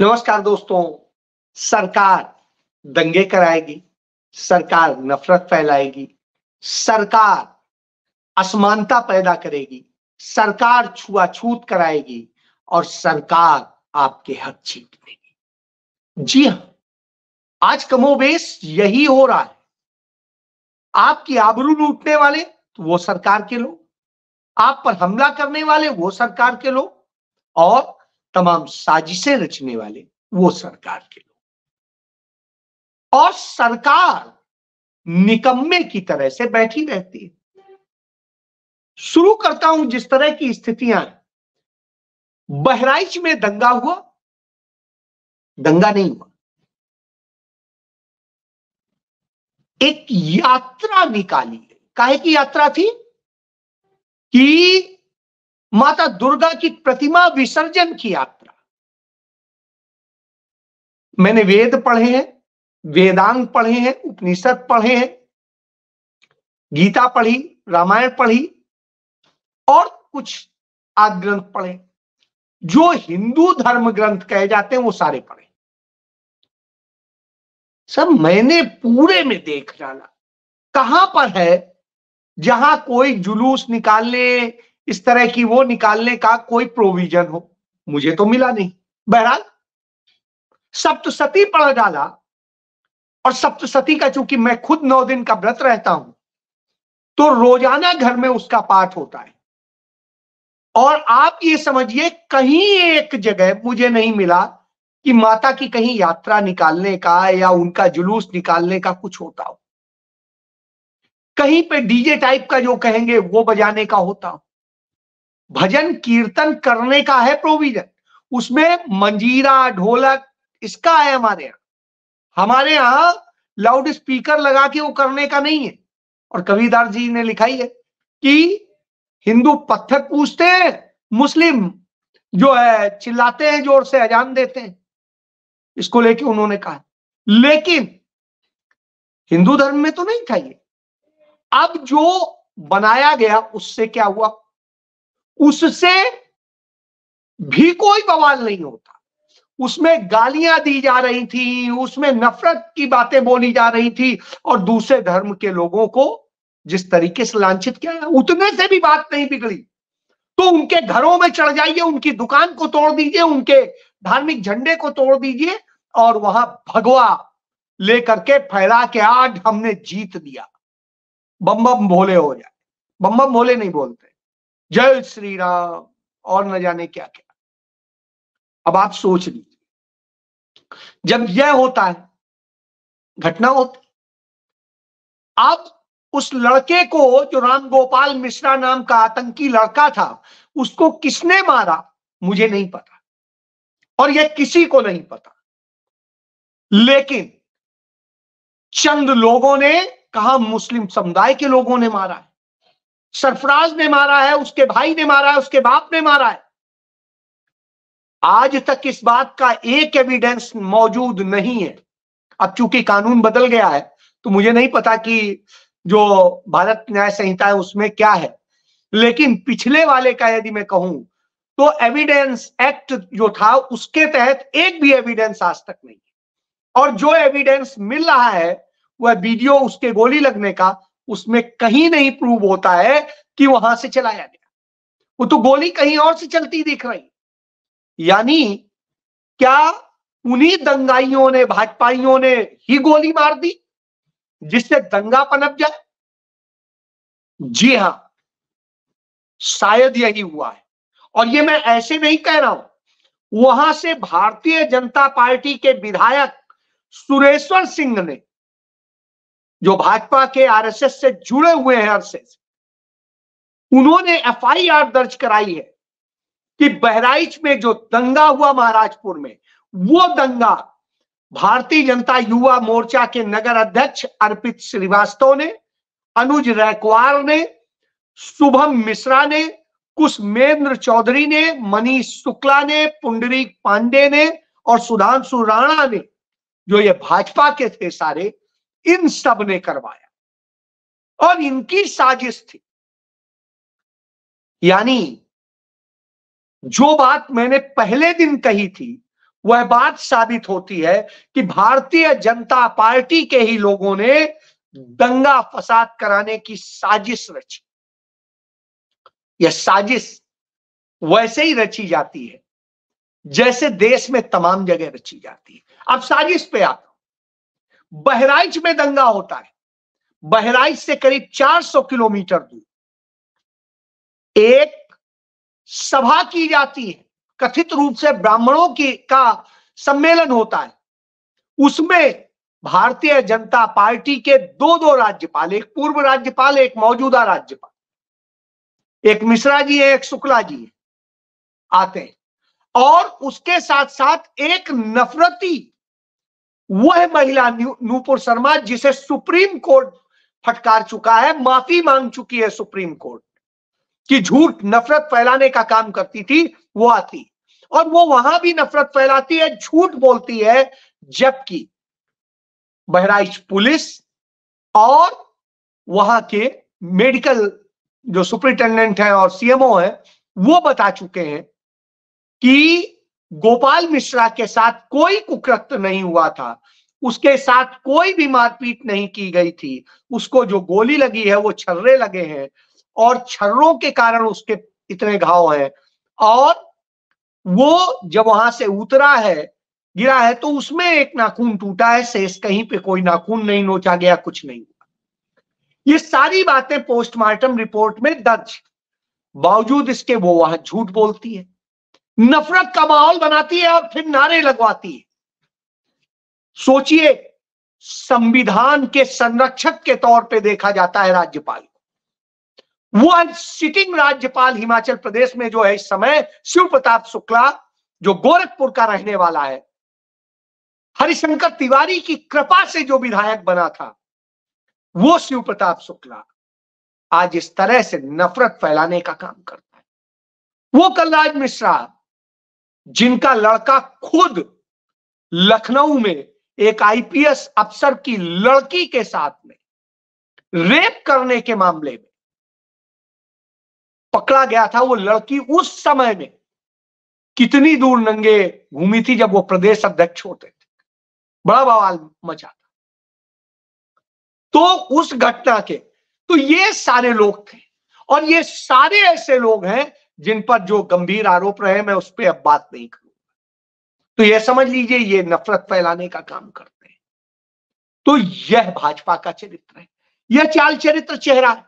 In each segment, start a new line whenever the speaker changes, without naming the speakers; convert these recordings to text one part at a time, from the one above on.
नमस्कार दोस्तों सरकार दंगे कराएगी सरकार नफरत फैलाएगी सरकार असमानता पैदा करेगी सरकार छुआछूत कराएगी और सरकार आपके हक छीन लेगी जी हाँ आज कमोबेश यही हो रहा है आपकी आबरू लूटने वाले तो वो सरकार के लोग आप पर हमला करने वाले वो सरकार के लोग और तमाम साजिशें रचने वाले वो सरकार के लोग और सरकार निकम्मे की तरह से बैठी रहती है शुरू करता हूं जिस तरह की स्थितियां बहराइच में दंगा हुआ दंगा नहीं हुआ एक यात्रा निकाली गई काहे की यात्रा थी कि माता दुर्गा की प्रतिमा विसर्जन की यात्रा मैंने वेद पढ़े हैं वेदांग पढ़े हैं उपनिषद पढ़े हैं गीता पढ़ी रामायण पढ़ी और कुछ आदि ग्रंथ पढ़े जो हिंदू धर्म ग्रंथ कहे जाते हैं वो सारे पढ़े सब मैंने पूरे में देख डाला कहां पर है जहां कोई जुलूस निकालने इस तरह की वो निकालने का कोई प्रोविजन हो मुझे तो मिला नहीं बहरहाल सप्त सती पढ़ डाला और सती का चूंकि मैं खुद नौ दिन का व्रत रहता हूं तो रोजाना घर में उसका पाठ होता है और आप ये समझिए कहीं एक जगह मुझे नहीं मिला कि माता की कहीं यात्रा निकालने का या उनका जुलूस निकालने का कुछ होता हो कहीं पे डीजे टाइप का जो कहेंगे वो बजाने का होता हो भजन कीर्तन करने का है प्रोविजन उसमें मंजीरा ढोलक इसका है हमारे यहाँ हमारे यहाँ लाउड स्पीकर लगा के वो करने का नहीं है और कविदार जी ने लिखाई है कि हिंदू पत्थर पूछते हैं मुस्लिम जो है चिल्लाते हैं जोर से अजान देते हैं इसको लेके उन्होंने कहा लेकिन हिंदू धर्म में तो नहीं था ये अब जो बनाया गया उससे क्या हुआ उससे भी कोई बवाल नहीं होता उसमें गालियां दी जा रही थी उसमें नफरत की बातें बोली जा रही थी और दूसरे धर्म के लोगों को जिस तरीके से लांछित किया उतने से भी बात नहीं बिगड़ी तो उनके घरों में चढ़ जाइए उनकी दुकान को तोड़ दीजिए उनके धार्मिक झंडे को तोड़ दीजिए और वहां भगवा लेकर के फैला के आज हमने जीत दिया बम बम भोले हो जाए बम बम भोले नहीं बोलते जय श्री राम और न जाने क्या क्या अब आप सोच लीजिए जब यह होता है घटना होती अब उस लड़के को जो राम गोपाल मिश्रा नाम का आतंकी लड़का था उसको किसने मारा मुझे नहीं पता और यह किसी को नहीं पता लेकिन चंद लोगों ने कहा मुस्लिम समुदाय के लोगों ने मारा है सरफराज ने मारा है उसके भाई ने मारा है उसके बाप ने मारा है आज तक इस बात का एक एविडेंस मौजूद नहीं है अब चूंकि कानून बदल गया है तो मुझे नहीं पता कि जो भारत न्याय संहिता है उसमें क्या है लेकिन पिछले वाले का यदि मैं कहूं तो एविडेंस एक्ट जो था उसके तहत एक भी एविडेंस आज तक नहीं और जो एविडेंस मिल रहा है वह वीडियो उसके गोली लगने का उसमें कहीं नहीं प्रूव होता है कि वहां से चलाया गया वो तो गोली कहीं और से चलती दिख रही यानी क्या उन्हीं दंगाइयों ने भाजपाइयों ने ही गोली मार दी जिससे दंगा पनप जाए जी हां शायद यही हुआ है और ये मैं ऐसे नहीं कह रहा हूं वहां से भारतीय जनता पार्टी के विधायक सुरेश्वर सिंह ने जो भाजपा के आरएसएस से जुड़े हुए हैं अरसे उन्होंने एफआईआर दर्ज कराई है कि बहराइच में जो दंगा हुआ महाराजपुर में वो दंगा भारतीय जनता युवा मोर्चा के नगर अध्यक्ष अर्पित श्रीवास्तव ने अनुज रैकवार ने शुभम मिश्रा ने कुशमेंद्र चौधरी ने मनीष शुक्ला ने पुंडरीक पांडे ने और सुधांशु राणा ने जो ये भाजपा के थे सारे इन सब ने करवाया और इनकी साजिश थी यानी जो बात मैंने पहले दिन कही थी वह बात साबित होती है कि भारतीय जनता पार्टी के ही लोगों ने दंगा फसाद कराने की साजिश रची यह साजिश वैसे ही रची जाती है जैसे देश में तमाम जगह रची जाती है अब साजिश पे आता हूं बहराइच में दंगा होता है बहराइच से करीब 400 किलोमीटर दूर एक सभा की जाती है कथित रूप से ब्राह्मणों की का सम्मेलन होता है उसमें भारतीय जनता पार्टी के दो दो राज्यपाल एक पूर्व राज्यपाल एक मौजूदा राज्यपाल एक मिश्रा जी है एक शुक्ला जी है आते हैं और उसके साथ साथ एक नफरती वो है महिला नूपुर शर्मा जिसे सुप्रीम कोर्ट फटकार चुका है माफी मांग चुकी है सुप्रीम कोर्ट कि झूठ नफरत फैलाने का काम करती थी वो आती और वो वहां भी नफरत फैलाती है झूठ बोलती है जबकि बहराइच पुलिस और वहां के मेडिकल जो सुप्रिंटेंडेंट है और सीएमओ है वो बता चुके हैं कि गोपाल मिश्रा के साथ कोई कुकृत नहीं हुआ था उसके साथ कोई भी मारपीट नहीं की गई थी उसको जो गोली लगी है वो छर्रे लगे हैं और छर्रों के कारण उसके इतने घाव हैं और वो जब वहां से उतरा है गिरा है तो उसमें एक नाखून टूटा है शेष कहीं पे कोई नाखून नहीं नोचा गया कुछ नहीं हुआ ये सारी बातें पोस्टमार्टम रिपोर्ट में दर्ज बावजूद इसके वो वहां झूठ बोलती है नफरत का माहौल बनाती है और फिर नारे लगवाती है सोचिए संविधान के संरक्षक के तौर पे देखा जाता है राज्यपाल को वो सिटिंग राज्यपाल हिमाचल प्रदेश में जो है इस समय शिव प्रताप शुक्ला जो गोरखपुर का रहने वाला है हरिशंकर तिवारी की कृपा से जो विधायक बना था वो शिव प्रताप शुक्ला आज इस तरह से नफरत फैलाने का काम करता है वो कलराज मिश्रा जिनका लड़का खुद लखनऊ में एक आईपीएस अफसर की लड़की के साथ में रेप करने के मामले में पकड़ा गया था वो लड़की उस समय में कितनी दूर नंगे घूमी थी जब वो प्रदेश अध्यक्ष होते थे बड़ा बवाल मचा था तो उस घटना के तो ये सारे लोग थे और ये सारे ऐसे लोग हैं जिन पर जो गंभीर आरोप रहे मैं उस पर अब बात नहीं करूंगा तो यह समझ लीजिए ये नफरत फैलाने का काम करते हैं तो यह भाजपा का चरित्र है यह चाल चरित्र चेहरा है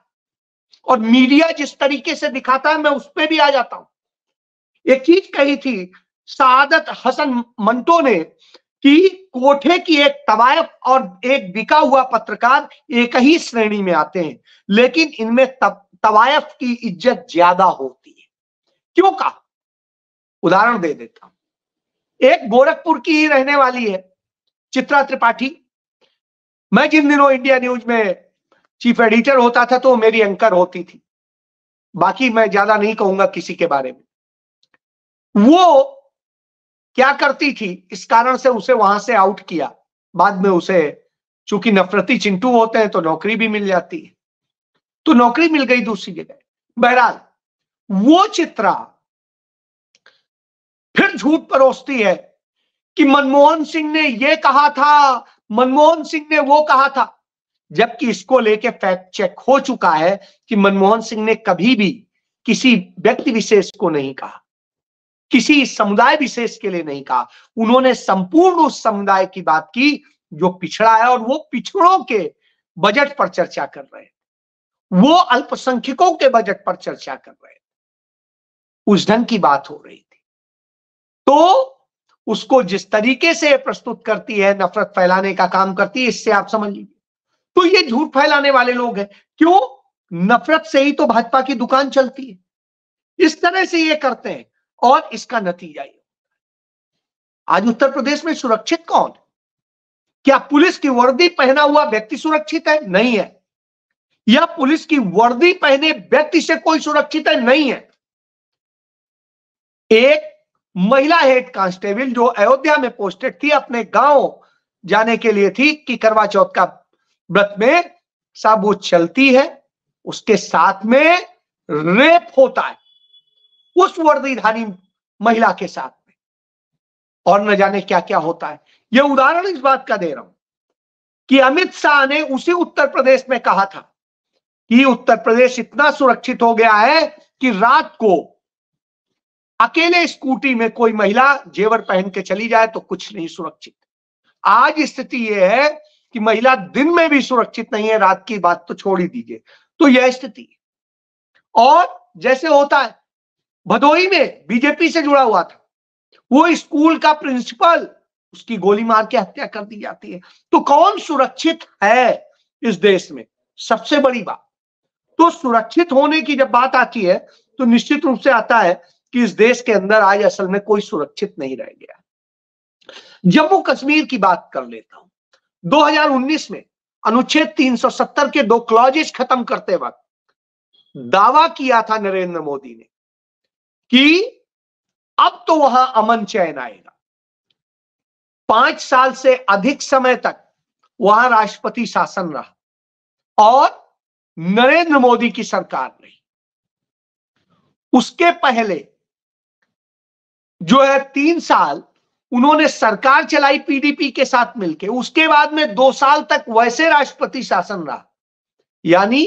और मीडिया जिस तरीके से दिखाता है मैं उस पर भी आ जाता हूं एक चीज कही थी सादत हसन मंटो ने कि कोठे की एक तवायफ और एक बिका हुआ पत्रकार एक ही श्रेणी में आते हैं लेकिन इनमें तवायफ की इज्जत ज्यादा होती है क्यों कहा उदाहरण दे देता हूं एक गोरखपुर की ही रहने वाली है चित्रा त्रिपाठी मैं जिन दिनों इंडिया न्यूज में चीफ एडिटर होता था तो मेरी एंकर होती थी बाकी मैं ज्यादा नहीं कहूंगा किसी के बारे में वो क्या करती थी इस कारण से उसे वहां से आउट किया बाद में उसे चूंकि नफरती चिंटू होते हैं तो नौकरी भी मिल जाती है तो नौकरी मिल गई दूसरी जगह बहरहाल वो चित्रा फिर झूठ परोसती है कि मनमोहन सिंह ने यह कहा था मनमोहन सिंह ने वो कहा था जबकि इसको लेके फैक्ट चेक हो चुका है कि मनमोहन सिंह ने कभी भी किसी व्यक्ति विशेष को नहीं कहा किसी समुदाय विशेष के लिए नहीं कहा उन्होंने संपूर्ण उस समुदाय की बात की जो पिछड़ा है और वो पिछड़ों के बजट पर चर्चा कर रहे हैं वो अल्पसंख्यकों के बजट पर चर्चा कर रहे हैं ढंग की बात हो रही थी तो उसको जिस तरीके से प्रस्तुत करती है नफरत फैलाने का काम करती है इससे आप समझ लीजिए तो ये झूठ फैलाने वाले लोग हैं क्यों नफरत से ही तो भाजपा की दुकान चलती है इस तरह से ये करते हैं और इसका नतीजा ये आज उत्तर प्रदेश में सुरक्षित कौन है क्या पुलिस की वर्दी पहना हुआ व्यक्ति सुरक्षित है नहीं है या पुलिस की वर्दी पहने व्यक्ति से कोई सुरक्षित है नहीं है एक महिला हेड कांस्टेबल जो अयोध्या में पोस्टेड थी अपने गांव जाने के लिए थी कि करवा चौथ का व्रत में साहब वो चलती है उसके साथ में रेप होता है उस वर्दीधारी महिला के साथ में और न जाने क्या क्या होता है यह उदाहरण इस बात का दे रहा हूं कि अमित शाह ने उसी उत्तर प्रदेश में कहा था कि उत्तर प्रदेश इतना सुरक्षित हो गया है कि रात को अकेले स्कूटी में कोई महिला जेवर पहन के चली जाए तो कुछ नहीं सुरक्षित आज स्थिति यह है कि महिला दिन में भी सुरक्षित नहीं है रात की बात तो छोड़ ही दीजिए तो यह स्थिति और जैसे होता है भदोही में बीजेपी से जुड़ा हुआ था वो स्कूल का प्रिंसिपल उसकी गोली मार के हत्या कर दी जाती है तो कौन सुरक्षित है इस देश में सबसे बड़ी बात तो सुरक्षित होने की जब बात आती है तो निश्चित रूप से आता है कि इस देश के अंदर आज असल में कोई सुरक्षित नहीं रह गया जम्मू कश्मीर की बात कर लेता हूं 2019 में अनुच्छेद 370 के दो क्लॉजेस खत्म करते वक्त दावा किया था नरेंद्र मोदी ने कि अब तो वहां अमन चैन आएगा पांच साल से अधिक समय तक वहां राष्ट्रपति शासन रहा और नरेंद्र मोदी की सरकार रही उसके पहले जो है तीन साल उन्होंने सरकार चलाई पीडीपी के साथ मिलके उसके बाद में दो साल तक वैसे राष्ट्रपति शासन रहा यानी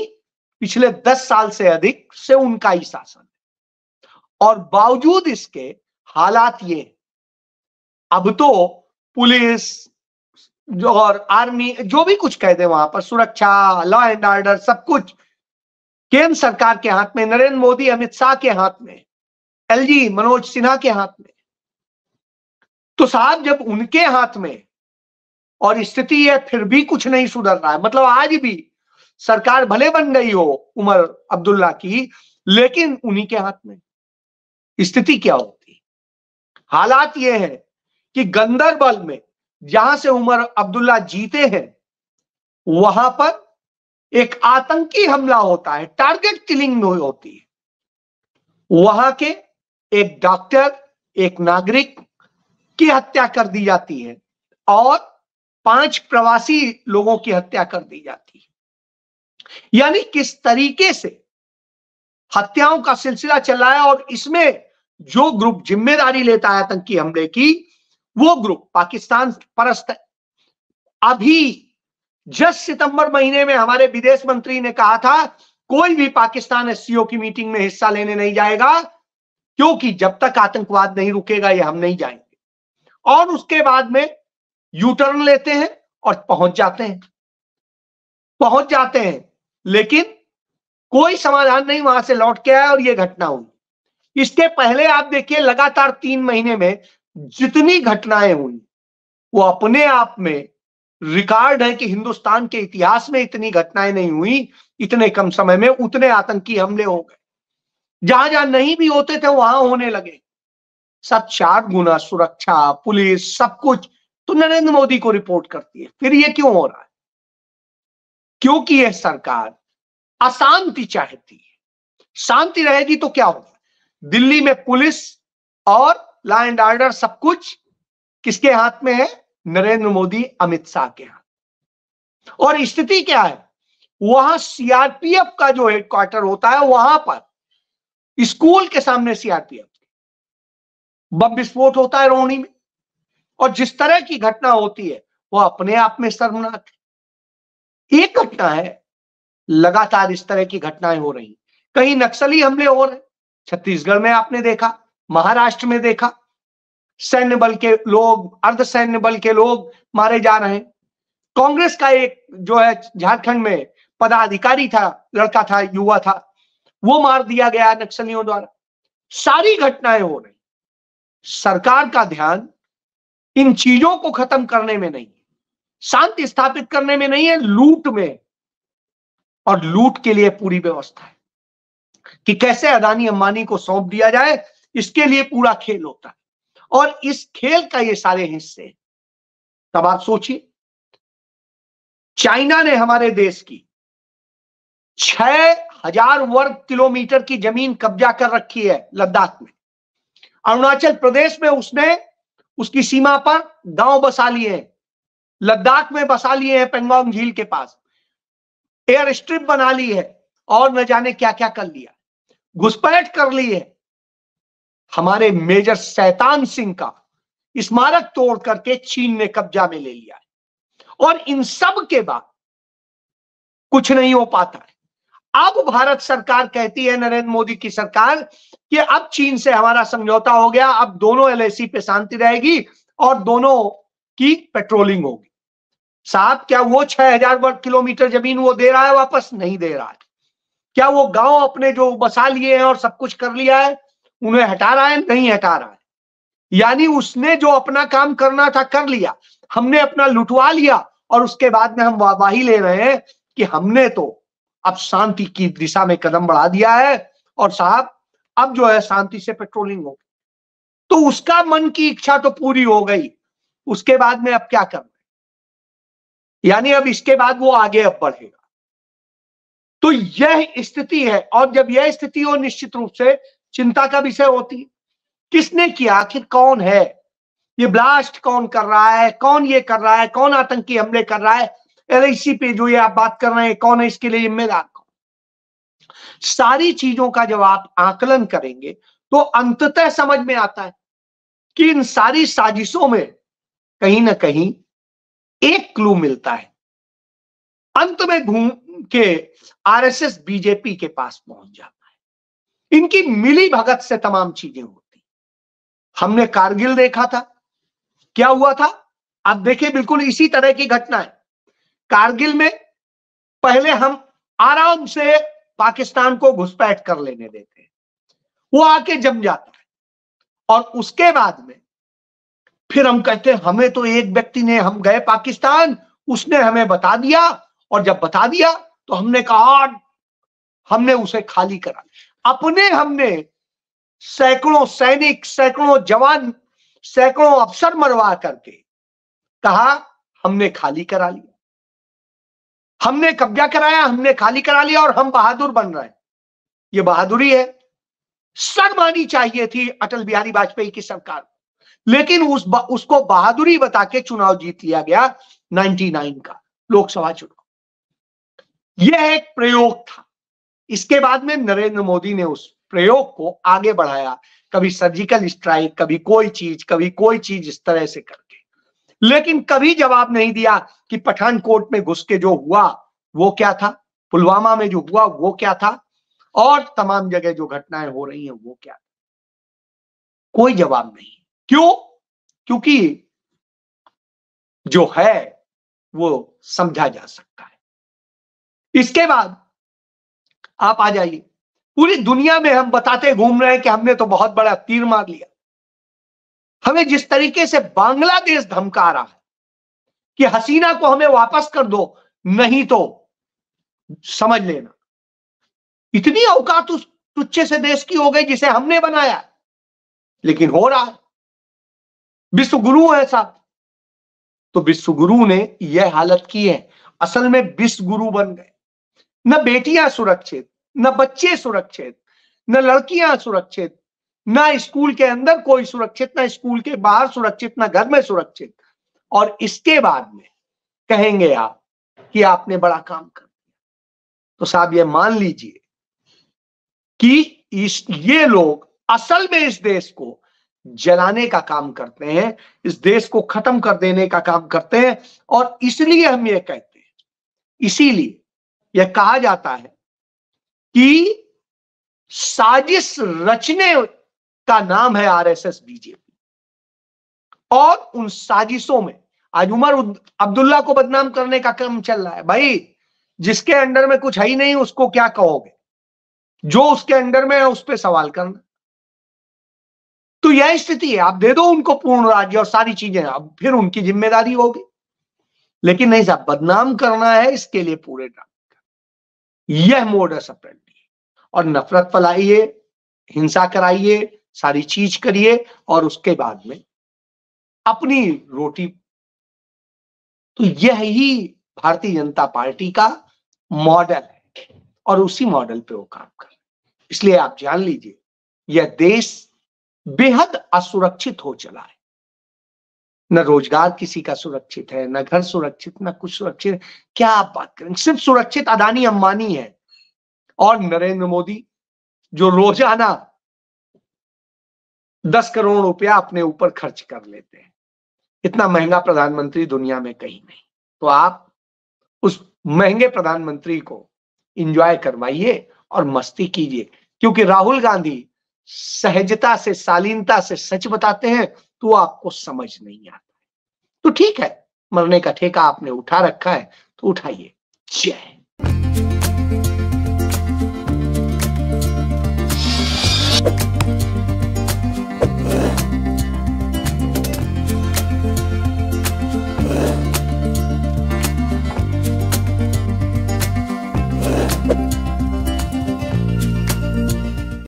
पिछले दस साल से अधिक से उनका ही शासन और बावजूद इसके हालात ये अब तो पुलिस और आर्मी जो भी कुछ कह दे वहां पर सुरक्षा लॉ एंड ऑर्डर सब कुछ केंद्र सरकार के हाथ में नरेंद्र मोदी अमित शाह के हाथ में एलजी मनोज सिन्हा के हाथ में तो साहब जब उनके हाथ में और स्थिति है फिर भी कुछ नहीं सुधर रहा है मतलब आज भी सरकार भले बन गई हो उमर अब्दुल्ला की लेकिन उन्हीं के हाथ में स्थिति क्या होती हालात यह है कि गंदरबल में जहां से उमर अब्दुल्ला जीते हैं वहां पर एक आतंकी हमला होता है टारगेट किलिंग होती है वहां के एक डॉक्टर एक नागरिक की हत्या कर दी जाती है और पांच प्रवासी लोगों की हत्या कर दी जाती है यानी किस तरीके से हत्याओं का सिलसिला चलाया है और इसमें जो ग्रुप जिम्मेदारी लेता है आतंकी हमले की वो ग्रुप पाकिस्तान परस्त है अभी जस सितंबर महीने में हमारे विदेश मंत्री ने कहा था कोई भी पाकिस्तान एससीओ की मीटिंग में हिस्सा लेने नहीं जाएगा क्योंकि जब तक आतंकवाद नहीं रुकेगा ये हम नहीं जाएंगे और उसके बाद में यूटर्न लेते हैं और पहुंच जाते हैं पहुंच जाते हैं लेकिन कोई समाधान नहीं वहां से लौट के आया और ये घटना हुई इसके पहले आप देखिए लगातार तीन महीने में जितनी घटनाएं हुई वो अपने आप में रिकॉर्ड है कि हिंदुस्तान के इतिहास में इतनी घटनाएं नहीं हुई इतने कम समय में उतने आतंकी हमले हो गए जहां जहां नहीं भी होते थे वहां होने लगे सब चार गुना सुरक्षा पुलिस सब कुछ तो नरेंद्र मोदी को रिपोर्ट करती है फिर ये क्यों हो रहा है क्योंकि यह सरकार अशांति चाहती है शांति रहेगी तो क्या होगा दिल्ली में पुलिस और लॉ एंड ऑर्डर सब कुछ किसके हाथ में है नरेंद्र मोदी अमित शाह के हाथ और स्थिति क्या है वहां सीआरपीएफ का जो हेडक्वार्टर होता है वहां पर स्कूल के सामने सीआरपीएफ बम विस्फोट होता है रोहणी में और जिस तरह की घटना होती है वो अपने आप में शर्मनाक है एक घटना है लगातार इस तरह की घटनाएं हो रही कहीं नक्सली हमले हो रहे छत्तीसगढ़ में आपने देखा महाराष्ट्र में देखा सैन्य बल के लोग अर्ध सैन्य बल के लोग मारे जा रहे हैं कांग्रेस का एक जो है झारखंड में पदाधिकारी था लड़का था युवा था वो मार दिया गया नक्सलियों द्वारा सारी घटनाएं हो रही सरकार का ध्यान इन चीजों को खत्म करने में नहीं है शांति स्थापित करने में नहीं है लूट में और लूट के लिए पूरी व्यवस्था है कि कैसे अदानी अंबानी को सौंप दिया जाए इसके लिए पूरा खेल होता है और इस खेल का ये सारे हिस्से तब आप सोचिए चाइना ने हमारे देश की छह हजार वर्ग किलोमीटर की जमीन कब्जा कर रखी है लद्दाख में अरुणाचल प्रदेश में उसने उसकी सीमा पर गांव बसा लिए हैं लद्दाख में बसा लिए हैं पेंगोंग झील के पास एयर स्ट्रिप बना ली है और न जाने क्या क्या कर लिया घुसपैठ कर ली है हमारे मेजर सैतान सिंह का स्मारक तोड़ करके चीन ने कब्जा में ले लिया है और इन सब के बाद कुछ नहीं हो पाता है अब भारत सरकार कहती है नरेंद्र मोदी की सरकार कि अब चीन से हमारा समझौता हो गया अब दोनों एल पे शांति रहेगी और दोनों की पेट्रोलिंग होगी साहब क्या वो छह हजार वर्ग किलोमीटर जमीन वो दे रहा है वापस नहीं दे रहा है क्या वो गांव अपने जो बसा लिए हैं और सब कुछ कर लिया है उन्हें हटा रहा है नहीं हटा रहा है यानी उसने जो अपना काम करना था कर लिया हमने अपना लुटवा लिया और उसके बाद में हम वाही ले रहे हैं कि हमने तो अब शांति की दिशा में कदम बढ़ा दिया है और साहब अब जो है शांति से पेट्रोलिंग हो तो उसका मन की इच्छा तो पूरी हो गई उसके बाद में अब क्या करना है यानी अब इसके बाद वो आगे अब बढ़ेगा तो यह स्थिति है और जब यह स्थिति हो निश्चित रूप से चिंता का विषय होती किसने किया आखिर कौन है ये ब्लास्ट कौन कर रहा है कौन ये कर रहा है कौन आतंकी हमले कर रहा है एल पे जो ये आप बात कर रहे हैं कौन है इसके लिए जिम्मेदार कौन सारी चीजों का जब आप आकलन करेंगे तो अंततः समझ में आता है कि इन सारी साजिशों में कहीं ना कहीं एक क्लू मिलता है अंत में घूम के आरएसएस बीजेपी के पास पहुंच जाता है इनकी मिली भगत से तमाम चीजें होती हमने कारगिल देखा था क्या हुआ था आप देखिए बिल्कुल इसी तरह की घटना है कारगिल में पहले हम आराम से पाकिस्तान को घुसपैठ कर लेने देते हैं वो आके जम जाता है और उसके बाद में फिर हम कहते हैं हमें तो एक व्यक्ति ने हम गए पाकिस्तान उसने हमें बता दिया और जब बता दिया तो हमने कहा हाँ, हमने उसे खाली करा अपने हमने सैकड़ों सैनिक सैकड़ों जवान सैकड़ों अफसर मरवा करके कहा हमने खाली करा लिया हमने कब्जा कराया हमने खाली करा लिया और हम बहादुर बन रहे ये बहादुरी है मानी चाहिए थी अटल बिहारी वाजपेयी की सरकार लेकिन उस बा, उसको बहादुरी बता के चुनाव जीत लिया गया 99 का लोकसभा चुनाव यह एक प्रयोग था इसके बाद में नरेंद्र मोदी ने उस प्रयोग को आगे बढ़ाया कभी सर्जिकल स्ट्राइक कभी कोई चीज कभी कोई चीज इस तरह से कर लेकिन कभी जवाब नहीं दिया कि पठानकोट में घुस के जो हुआ वो क्या था पुलवामा में जो हुआ वो क्या था और तमाम जगह जो घटनाएं हो रही हैं वो क्या कोई जवाब नहीं क्यों क्योंकि जो है वो समझा जा सकता है इसके बाद आप आ जाइए पूरी दुनिया में हम बताते घूम रहे हैं कि हमने तो बहुत बड़ा तीर मार लिया हमें जिस तरीके से बांग्लादेश धमका रहा है कि हसीना को हमें वापस कर दो नहीं तो समझ लेना इतनी औकात उस तुच्छे से देश की हो गई जिसे हमने बनाया लेकिन हो रहा है विश्व गुरु है साहब तो विश्व गुरु ने यह हालत की है असल में विश्व गुरु बन गए न बेटियां सुरक्षित न बच्चे सुरक्षित न लड़कियां सुरक्षित ना स्कूल के अंदर कोई सुरक्षित ना स्कूल के बाहर सुरक्षित ना घर में सुरक्षित और इसके बाद में कहेंगे आप कि आपने बड़ा काम कर दिया तो साहब ये मान लीजिए कि इस ये लोग असल में इस देश को जलाने का काम करते हैं इस देश को खत्म कर देने का काम करते हैं और इसलिए हम ये कहते हैं इसीलिए यह कहा जाता है कि साजिश रचने का नाम है आरएसएस बीजेपी और उन साजिशों में आज उमर अब्दुल्ला को बदनाम करने का क्रम चल रहा है भाई जिसके अंडर में कुछ है ही नहीं उसको क्या कहोगे जो उसके अंडर में है उस पर सवाल करना तो यह स्थिति है आप दे दो उनको पूर्ण राज्य और सारी चीजें अब फिर उनकी जिम्मेदारी होगी लेकिन नहीं साहब बदनाम करना है इसके लिए पूरे ड्रामे का यह मोडस अपेंडी और नफरत फैलाइए हिंसा कराइए सारी चीज करिए और उसके बाद में अपनी रोटी तो यह ही भारतीय जनता पार्टी का मॉडल है और उसी मॉडल पे वो काम कर इसलिए आप जान लीजिए यह देश बेहद असुरक्षित हो चला है न रोजगार किसी का सुरक्षित है न घर सुरक्षित न कुछ सुरक्षित क्या आप बात करें सिर्फ सुरक्षित अदानी अंबानी है और नरेंद्र मोदी जो रोजाना दस करोड़ रुपया अपने ऊपर खर्च कर लेते हैं इतना महंगा प्रधानमंत्री दुनिया में कहीं नहीं तो आप उस महंगे प्रधानमंत्री को इंजॉय करवाइए और मस्ती कीजिए क्योंकि राहुल गांधी सहजता से शालीनता से सच बताते हैं तो आपको समझ नहीं आता तो ठीक है मरने का ठेका आपने उठा रखा है तो उठाइए जय